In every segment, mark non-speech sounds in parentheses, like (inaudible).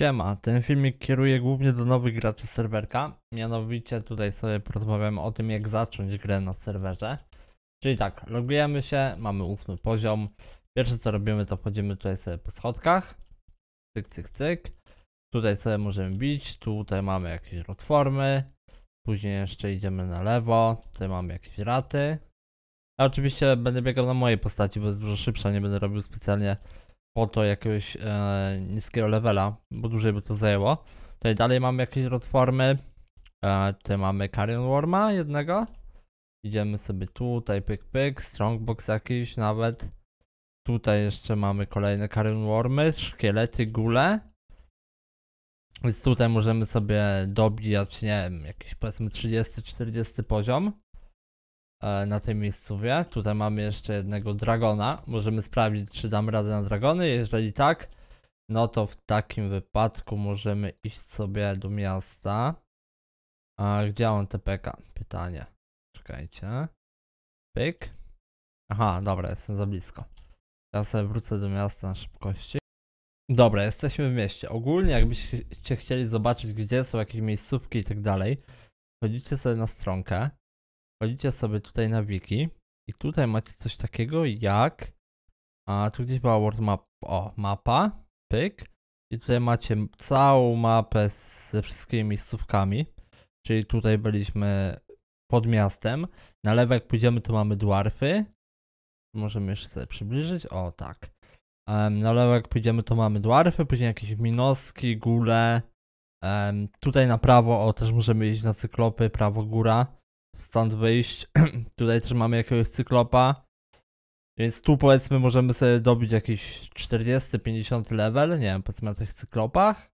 Siema, ten filmik kieruje głównie do nowych graczy serwerka. Mianowicie tutaj sobie porozmawiam o tym, jak zacząć grę na serwerze. Czyli tak, logujemy się, mamy ósmy poziom. Pierwsze co robimy, to wchodzimy tutaj sobie po schodkach. Cyk, cyk, cyk. Tutaj sobie możemy bić, tutaj mamy jakieś rotformy. Później jeszcze idziemy na lewo, tutaj mamy jakieś raty. Ja oczywiście będę biegał na mojej postaci, bo jest dużo szybsza, nie będę robił specjalnie po to jakiegoś e, niskiego levela, bo dłużej by to zajęło. Tutaj dalej mamy jakieś rotformy. E, tutaj mamy Carrion Worma jednego. Idziemy sobie tutaj, pyk pyk, Strongbox jakiś nawet. Tutaj jeszcze mamy kolejne Carrion Wormy, szkielety, gule. Więc tutaj możemy sobie dobijać, nie wiem, jakiś powiedzmy 30-40 poziom. E, na tej miejscowie. Tutaj mamy jeszcze jednego dragona. Możemy sprawdzić, czy dam radę na dragony. Jeżeli tak, no to w takim wypadku możemy iść sobie do miasta. A gdzie on TPK? Pytanie. Czekajcie. Pyk. Aha, dobra, jestem za blisko. Teraz sobie wrócę do miasta na szybkości. Dobra, jesteśmy w mieście. Ogólnie jakbyście chcieli zobaczyć, gdzie są jakieś miejscówki i tak dalej, wchodzicie sobie na stronkę Chodzicie sobie tutaj na wiki i tutaj macie coś takiego jak, a tu gdzieś była world map, o, mapa, pyk. I tutaj macie całą mapę ze wszystkimi miejscówkami, czyli tutaj byliśmy pod miastem. Na lewo jak pójdziemy to mamy dwarfy. Możemy jeszcze sobie przybliżyć, o tak. Um, na lewo jak pójdziemy to mamy dwarfy, później jakieś minoski, góle. Um, tutaj na prawo o też możemy iść na cyklopy, prawo góra stąd wyjść. (clears throat) Tutaj też mamy jakiegoś cyklopa. Więc tu powiedzmy możemy sobie dobić jakieś 40-50 level, nie wiem, powiedzmy na tych cyklopach.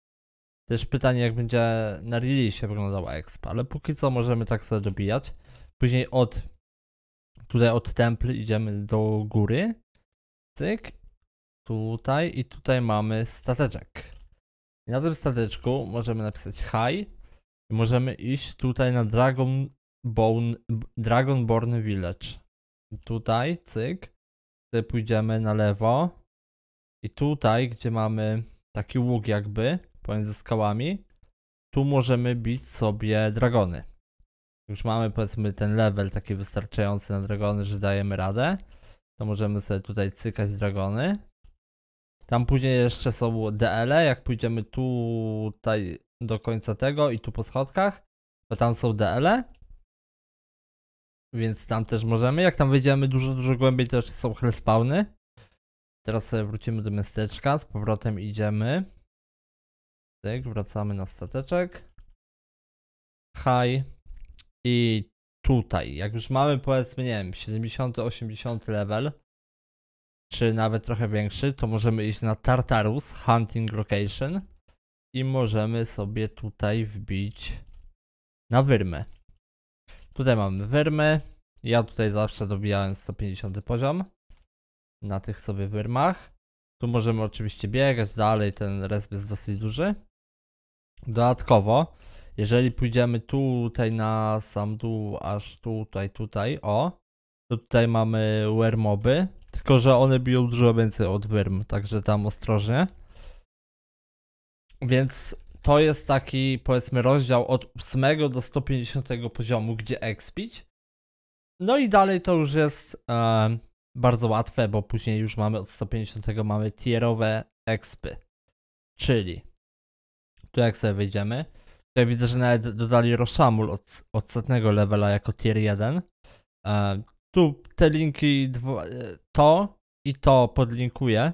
Też pytanie jak będzie na release wyglądała expa, ale póki co możemy tak sobie dobijać. Później od tutaj od templ idziemy do góry. Cyk. Tutaj i tutaj mamy stateczek. I na tym stateczku możemy napisać high i możemy iść tutaj na Dragon Bone, Dragonborn Village. Tutaj, cyk. Tutaj pójdziemy na lewo. I tutaj, gdzie mamy taki łuk jakby, pomiędzy skałami, tu możemy bić sobie dragony. Już mamy powiedzmy ten level taki wystarczający na dragony, że dajemy radę. To możemy sobie tutaj cykać dragony. Tam później jeszcze są DL, -e. jak pójdziemy tutaj do końca tego i tu po schodkach, to tam są DL. -e. Więc tam też możemy. Jak tam wyjdziemy dużo, dużo głębiej, to jeszcze są hellspawny. Teraz sobie wrócimy do miasteczka, z powrotem idziemy. Tak, wracamy na stateczek. High. I tutaj, jak już mamy powiedzmy, nie wiem, 70-80 level, czy nawet trochę większy, to możemy iść na Tartarus Hunting Location i możemy sobie tutaj wbić na wyrmę. Tutaj mamy wyrmy. Ja tutaj zawsze dobijałem 150 poziom na tych sobie wyrmach. Tu możemy oczywiście biegać dalej, ten resp jest dosyć duży. Dodatkowo, jeżeli pójdziemy tutaj na sam dół, aż tutaj, tutaj, o, to tutaj mamy wermoby, tylko że one biją dużo więcej od wyrm, także tam ostrożnie. Więc to jest taki powiedzmy rozdział od 8 do 150 poziomu, gdzie expić. No i dalej to już jest e, bardzo łatwe, bo później już mamy od 150 mamy tierowe expy. Czyli tu jak sobie wyjdziemy, to ja widzę, że nawet dodali Roshamul od, od setnego levela jako tier 1. E, tu te linki, dwo, e, to i to podlinkuję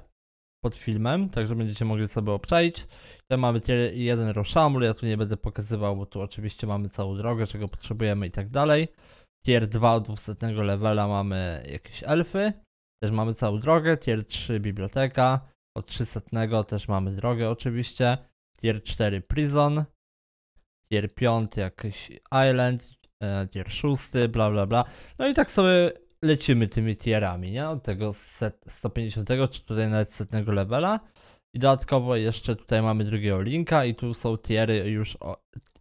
pod filmem, także będziecie mogli sobie obczaić. Tutaj mamy jeden roszamul, ja tu nie będę pokazywał, bo tu oczywiście mamy całą drogę, czego potrzebujemy i tak dalej. Tier 2 od 200 levela mamy jakieś elfy, też mamy całą drogę. Tier 3 biblioteka, od 300 też mamy drogę oczywiście. Tier 4 prison, tier 5 jakiś island, e, tier 6, bla bla bla. No i tak sobie lecimy tymi tierami, nie? Od tego set, 150, czy tutaj nawet setnego levela. I dodatkowo jeszcze tutaj mamy drugiego linka i tu są tiery już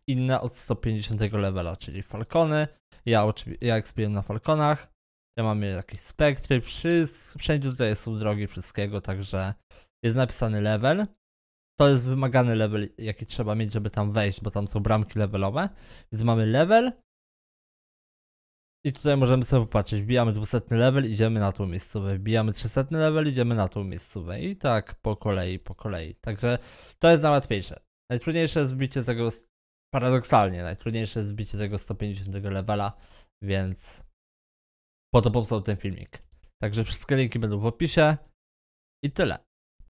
inne od 150 levela, czyli Falcony. Ja, jak ekspiłem na Falconach. Ja mamy jakieś spektry, wszystko, wszędzie tutaj są drogi wszystkiego, także jest napisany level. To jest wymagany level, jaki trzeba mieć, żeby tam wejść, bo tam są bramki levelowe. Więc mamy level, i tutaj możemy sobie popatrzeć, wbijamy 200 level, idziemy na tą miejscową wbijamy 300 level, idziemy na tą miejscową i tak po kolei, po kolei. Także to jest najłatwiejsze. Najtrudniejsze jest wbicie tego, paradoksalnie, najtrudniejsze jest wbicie tego 150 levela, więc po to powstał ten filmik. Także wszystkie linki będą w opisie i tyle.